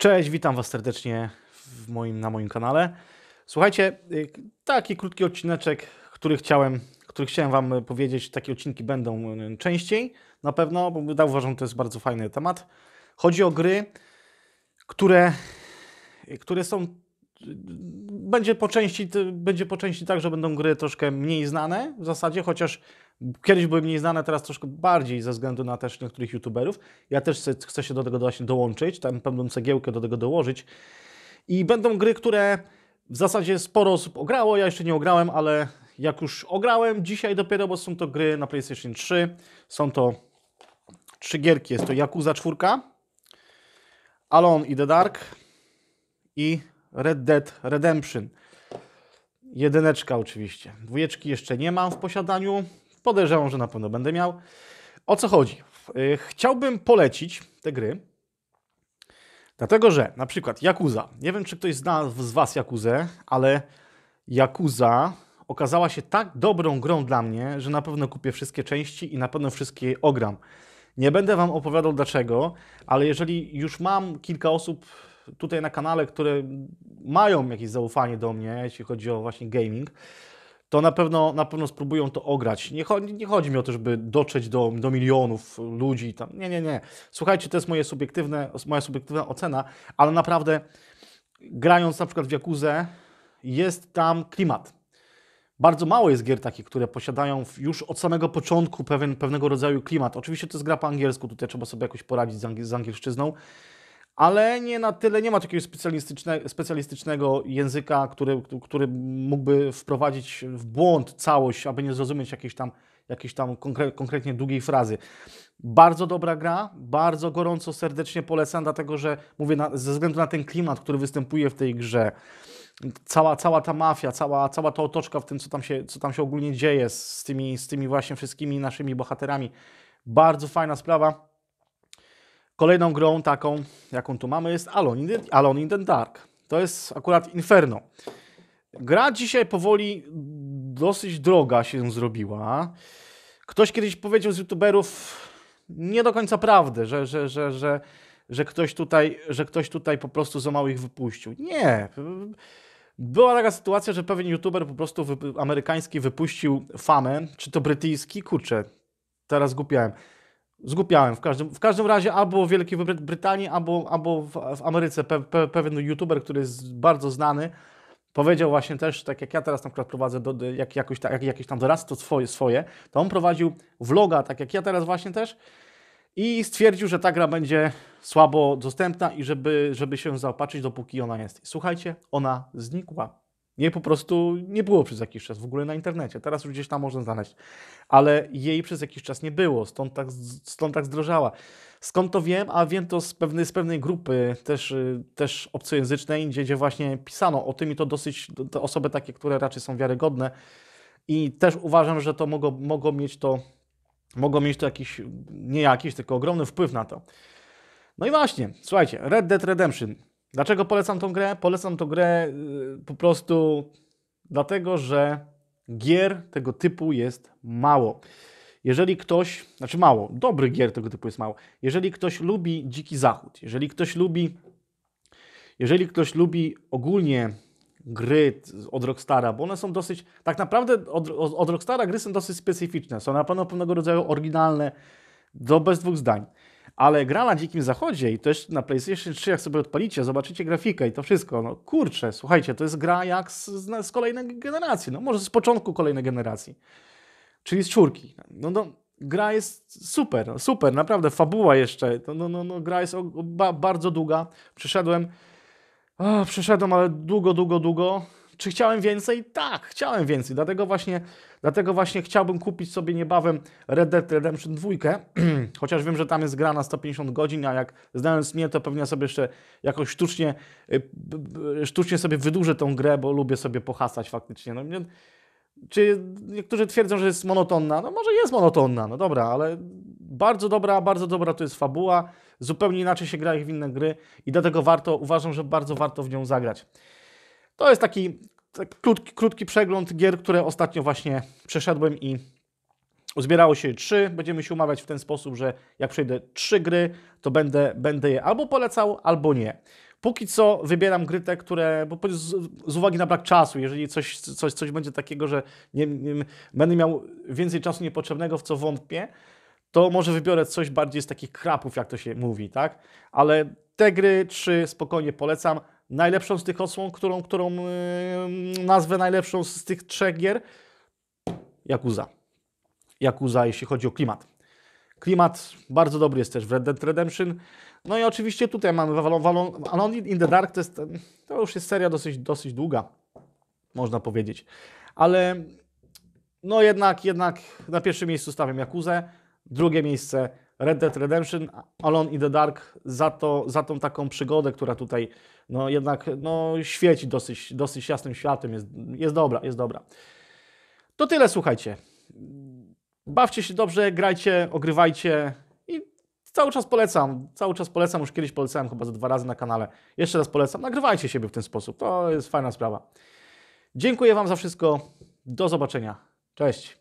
Cześć, witam Was serdecznie w moim, na moim kanale. Słuchajcie, y, taki krótki odcineczek, który chciałem, który chciałem Wam powiedzieć. Takie odcinki będą y, częściej na pewno, bo ja uważam, że to jest bardzo fajny temat. Chodzi o gry, które, y, które są. Będzie po, części, będzie po części tak, że będą gry troszkę mniej znane w zasadzie, chociaż Kiedyś były mniej znane, teraz troszkę bardziej ze względu na też niektórych youtuberów. Ja też chcę się do tego właśnie dołączyć, tam pewną cegiełkę do tego dołożyć. I będą gry, które w zasadzie sporo osób ograło, ja jeszcze nie ograłem, ale jak już ograłem dzisiaj dopiero, bo są to gry na PlayStation 3, są to trzy gierki, jest to Yakuza 4, Alone i The Dark i Red Dead Redemption. Jedyneczka oczywiście. Dwójeczki jeszcze nie mam w posiadaniu podejrzewam, że na pewno będę miał. O co chodzi? Y, chciałbym polecić te gry, dlatego że na przykład Yakuza. Nie wiem, czy ktoś zna z Was Yakuzę, ale Yakuza okazała się tak dobrą grą dla mnie, że na pewno kupię wszystkie części i na pewno wszystkie ogram. Nie będę Wam opowiadał dlaczego, ale jeżeli już mam kilka osób tutaj na kanale, które mają jakieś zaufanie do mnie, jeśli chodzi o właśnie gaming, to na pewno, na pewno spróbują to ograć. Nie, chodzi, nie chodzi mi o to, żeby dotrzeć do, do milionów ludzi. Tam. Nie, nie, nie. Słuchajcie, to jest moje subiektywne, moja subiektywna ocena, ale naprawdę grając na przykład w Jakuzę, jest tam klimat. Bardzo mało jest gier takich, które posiadają już od samego początku pewien, pewnego rodzaju klimat. Oczywiście to jest gra po angielsku, tutaj trzeba sobie jakoś poradzić z, angiel z angielszczyzną, ale nie na tyle, nie ma takiego specjalistyczne, specjalistycznego języka, który, który mógłby wprowadzić w błąd całość, aby nie zrozumieć jakiejś tam, jakiejś tam konkre konkretnie długiej frazy. Bardzo dobra gra, bardzo gorąco, serdecznie polecam, dlatego że mówię, na, ze względu na ten klimat, który występuje w tej grze, cała, cała ta mafia, cała, cała ta otoczka w tym, co tam się, co tam się ogólnie dzieje z tymi, z tymi właśnie wszystkimi naszymi bohaterami. Bardzo fajna sprawa. Kolejną grą taką, jaką tu mamy, jest Alone in, the, Alone in the Dark. To jest akurat Inferno. Gra dzisiaj powoli dosyć droga się zrobiła. Ktoś kiedyś powiedział z youtuberów nie do końca prawdę, że, że, że, że, że, ktoś, tutaj, że ktoś tutaj po prostu za mało ich wypuścił. Nie. Była taka sytuacja, że pewien youtuber po prostu amerykański wypuścił famę, czy to brytyjski, kurczę, teraz głupiałem Zgupiałem. W każdym, w każdym razie albo w Wielkiej Brytanii, albo, albo w, w Ameryce pe, pe, pewien youtuber, który jest bardzo znany, powiedział właśnie też, tak jak ja teraz na przykład prowadzę do, jak, jakoś, jak, jakieś tam doradztwo swoje, swoje, to on prowadził vloga, tak jak ja teraz właśnie też i stwierdził, że ta gra będzie słabo dostępna i żeby, żeby się zaopatrzyć, dopóki ona jest. Słuchajcie, ona znikła. Jej po prostu nie było przez jakiś czas w ogóle na internecie. Teraz już gdzieś tam można znaleźć. Ale jej przez jakiś czas nie było, stąd tak, stąd tak zdrożała. Skąd to wiem? A wiem to z pewnej, z pewnej grupy też, y, też obcojęzycznej, gdzie, gdzie właśnie pisano o tym i to dosyć, te osoby takie, które raczej są wiarygodne. I też uważam, że to mogą, mogą mieć to, mogą mieć to jakiś, nie jakiś, tylko ogromny wpływ na to. No i właśnie, słuchajcie, Red Dead Redemption Dlaczego polecam tą grę? Polecam tą grę y, po prostu dlatego, że gier tego typu jest mało. Jeżeli ktoś, znaczy mało, dobrych gier tego typu jest mało. Jeżeli ktoś lubi Dziki Zachód, jeżeli ktoś lubi, jeżeli ktoś lubi ogólnie gry od Rockstara, bo one są dosyć, tak naprawdę od, od Rockstara gry są dosyć specyficzne, są na pewno pewnego rodzaju oryginalne, do bez dwóch zdań. Ale gra na Dzikim Zachodzie i też na PlayStation 3, jak sobie odpalicie, zobaczycie grafikę i to wszystko, no kurczę, słuchajcie, to jest gra jak z, z kolejnej generacji, no może z początku kolejnej generacji, czyli z czwórki. No, no gra jest super, no super, naprawdę, fabuła jeszcze, no, no, no, gra jest o, ba, bardzo długa, przeszedłem, o, przeszedłem, ale długo, długo, długo, czy chciałem więcej? Tak, chciałem więcej. Dlatego właśnie, dlatego właśnie chciałbym kupić sobie niebawem Red Dead Redemption 2, chociaż wiem, że tam jest gra na 150 godzin, a jak znając mnie, to pewnie sobie jeszcze jakoś sztucznie, y, sztucznie sobie wydłużę tą grę, bo lubię sobie pohasać faktycznie. No, nie, czy niektórzy twierdzą, że jest monotonna? No może jest monotonna, no dobra, ale bardzo dobra, bardzo dobra to jest fabuła. Zupełnie inaczej się gra jak w inne gry i dlatego warto, uważam, że bardzo warto w nią zagrać. To jest taki, tak krótki, krótki przegląd gier, które ostatnio właśnie przeszedłem i Uzbierało się trzy, będziemy się umawiać w ten sposób, że jak przejdę trzy gry, to będę, będę je albo polecał, albo nie. Póki co wybieram gry te, które, bo z, z uwagi na brak czasu, jeżeli coś, coś, coś będzie takiego, że nie, nie, będę miał więcej czasu niepotrzebnego, w co wątpię, to może wybiorę coś bardziej z takich krapów, jak to się mówi, tak? Ale te gry trzy spokojnie polecam najlepszą z tych osłon, którą, którą yy, nazwę najlepszą z tych trzech gier? Jakuza. Jakuza, jeśli chodzi o klimat. Klimat bardzo dobry jest też w Red Dead Redemption. No i oczywiście tutaj mamy Valon, Valon, Alone in the Dark, to, jest, to już jest seria dosyć, dosyć długa, można powiedzieć. Ale no jednak, jednak na pierwszym miejscu stawiam Jakuzę, drugie miejsce Red Dead Redemption, Alone in the Dark za, to, za tą taką przygodę, która tutaj no jednak no, świeci dosyć, dosyć jasnym światem jest, jest dobra, jest dobra. To tyle, słuchajcie. Bawcie się dobrze, grajcie, ogrywajcie i cały czas polecam, cały czas polecam, już kiedyś polecałem chyba za dwa razy na kanale. Jeszcze raz polecam, nagrywajcie siebie w ten sposób, to jest fajna sprawa. Dziękuję Wam za wszystko, do zobaczenia, cześć.